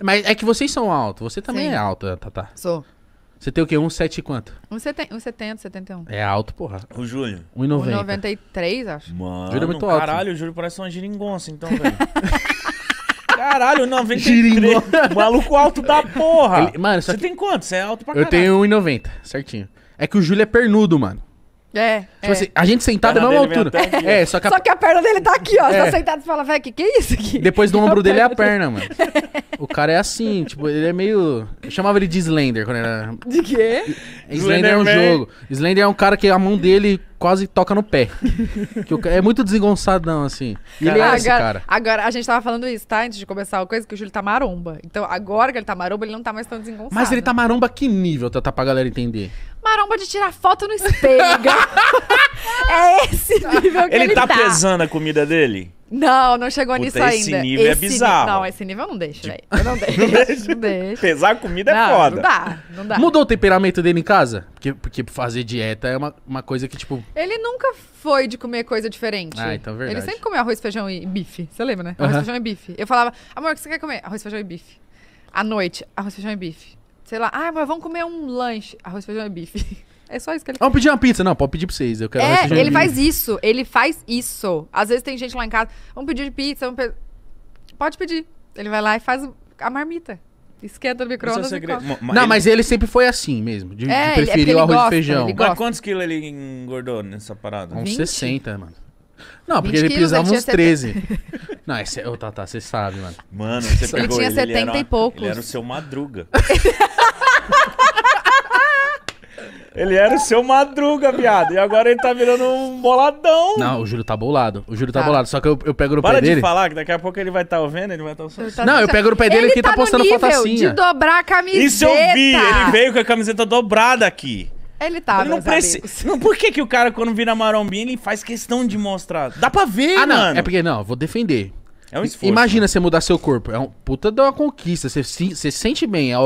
Mas é que vocês são altos. Você também Sim. é alto, né, Tatá. Sou. Você tem o quê? 1,7 e quanto? 1,70, 71. É alto, porra. O Júlio. 1,90. 1,93, acho. Mano, Júlio é muito alto. caralho, o Júlio parece uma giringonça, então, velho. Caralho, 93. Maluco alto da porra. Ele, mano, Você que... tem quanto? Você é alto pra caralho. Eu tenho 1,90, certinho. É que o Júlio é pernudo, mano. É. Tipo é. assim, a gente sentado na é mesma altura. Tá é, só que, a... só que a perna dele tá aqui, ó. É. Tá sentado e fala, velho, que que é isso aqui? Depois do ombro dele é a perna, mano. o cara é assim, tipo, ele é meio. Eu chamava ele de Slender quando era. De quê? Slender é um Man. jogo. Slender é um cara que a mão dele quase toca no pé. que é muito desengonçadão, assim. E ele é agora, cara. Agora, a gente tava falando isso, tá? Antes de começar a coisa, que o Júlio tá maromba. Então, agora que ele tá maromba, ele não tá mais tão desengonçado. Mas ele tá maromba que nível, tá, tá pra galera entender? maromba de tirar foto no espelho. é esse nível que ele, ele tá, tá pesando a comida dele? Não, não chegou Puta, nisso esse ainda. Esse nível é bizarro. Não, esse nível eu não deixo, velho. Eu não deixo, não deixo. Pesar comida é não, é foda. Não dá, não dá. Mudou o temperamento dele em casa? Porque, porque fazer dieta é uma, uma coisa que, tipo... Ele nunca foi de comer coisa diferente. Ah, então é verdade. Ele sempre comeu arroz, feijão e bife. Você lembra, né? Arroz, feijão e bife. Eu falava, amor, o que você quer comer? Arroz, feijão e bife. À noite, arroz, feijão e bife sei lá, ah, mas vamos comer um lanche. Arroz, feijão e bife. É só isso que ele Vamos pedir uma pizza. Não, pode pedir pra vocês. Eu quero arroz, é, e ele bife. faz isso. Ele faz isso. Às vezes tem gente lá em casa, vamos pedir pizza, vamos pe... Pode pedir. Ele vai lá e faz a marmita. Esquenta no é o micro-ondas Não, mas ele sempre foi assim mesmo. De, de é, ele- é o arroz gosta, e feijão. ele Mas quantos quilos ele engordou nessa parada? Uns 60, mano. Não, porque ele precisava uns 13. Não, esse é. Ô, Tata, você sabe, mano. Mano, você Ele pegou tinha ele. 70 ele era, e poucos. Ele era o seu madruga. Ele era o seu madruga, viado. E agora ele tá virando um boladão. Não, o Júlio tá bolado. O Júlio tá, Tá. bolado. Só que eu, eu pego no Para de falar, que daqui a pouco ele vai estar tá ouvindo, ele vai estar tá... ouvindo. Tá Não, eu pego no pé dele ele que tá, tá postando foto assim, De dobrar a camiseta. Isso eu vi, ele veio com a camiseta dobrada aqui. Ele tá, ele não precisa. Por que, que o cara, quando vira marombinha, ele faz questão de mostrar? Dá pra ver, ah, mano. Não, é porque, não, vou defender. É um esforço. Imagina né? você mudar seu corpo. É um puta de uma conquista. Você se você sente bem. A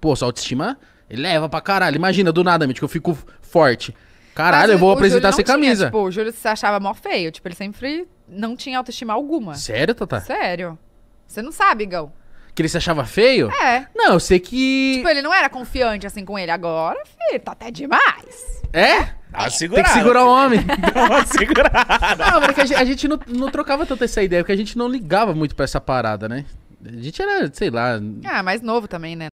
Pô, sua autoestima eleva pra caralho. Imagina, do nada, mente, que eu fico forte. Caralho, Mas, eu vou apresentar sem camisa. Tipo, o Júlio se achava mó feio. Tipo, ele sempre não tinha autoestima alguma. Sério, Tata? Sério. Você não sabe, Gão. Que ele se achava feio? É. Não, eu sei que. Tipo, ele não era confiante assim com ele. Agora, filho, tá até demais. É? Dá tá Tem que segurar o homem. Dá uma segurada. Não, porque a gente, a gente não, não trocava tanto essa ideia, porque a gente não ligava muito pra essa parada, né? A gente era, sei lá. Ah, mais novo também, né?